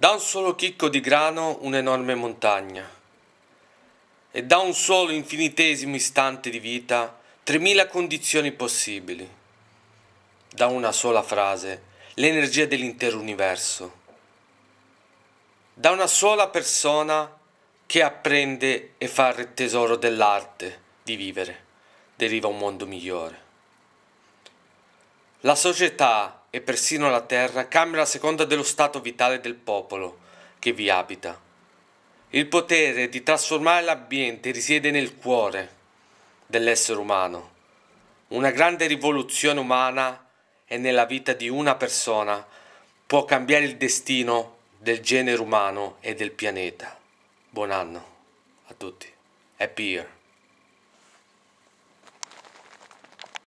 Da un solo chicco di grano un'enorme montagna e da un solo infinitesimo istante di vita 3.000 condizioni possibili. Da una sola frase l'energia dell'intero universo. Da una sola persona che apprende e fa tesoro dell'arte di vivere deriva un mondo migliore. La società e persino la terra cambiano a seconda dello stato vitale del popolo che vi abita. Il potere di trasformare l'ambiente risiede nel cuore dell'essere umano. Una grande rivoluzione umana e nella vita di una persona può cambiare il destino del genere umano e del pianeta. Buon anno a tutti. Happy Year.